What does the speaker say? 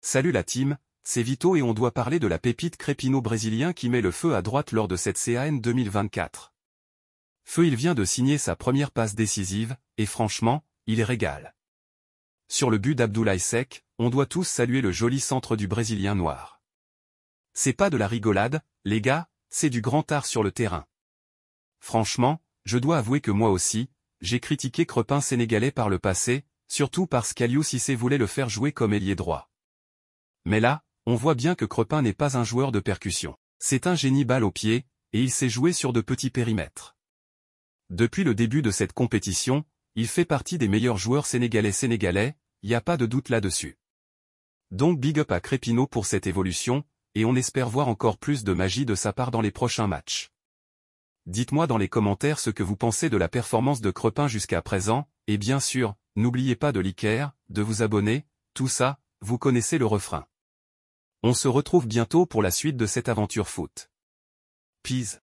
Salut la team, c'est Vito et on doit parler de la pépite Crépino brésilien qui met le feu à droite lors de cette CAN 2024. Feu il vient de signer sa première passe décisive, et franchement, il est régale. Sur le but d'Abdoulaye Sek, on doit tous saluer le joli centre du Brésilien noir. C'est pas de la rigolade, les gars, c'est du grand art sur le terrain. Franchement, je dois avouer que moi aussi, j'ai critiqué Crepin sénégalais par le passé, surtout parce qu'Aliou Sissé voulait le faire jouer comme ailier droit. Mais là, on voit bien que Crepin n'est pas un joueur de percussion. C'est un génie balle au pied, et il sait jouer sur de petits périmètres. Depuis le début de cette compétition, il fait partie des meilleurs joueurs sénégalais-sénégalais, n'y a pas de doute là-dessus. Donc big up à Crépino pour cette évolution, et on espère voir encore plus de magie de sa part dans les prochains matchs. Dites-moi dans les commentaires ce que vous pensez de la performance de Crepin jusqu'à présent, et bien sûr, n'oubliez pas de liker, de vous abonner, tout ça, vous connaissez le refrain. On se retrouve bientôt pour la suite de cette aventure foot. Peace.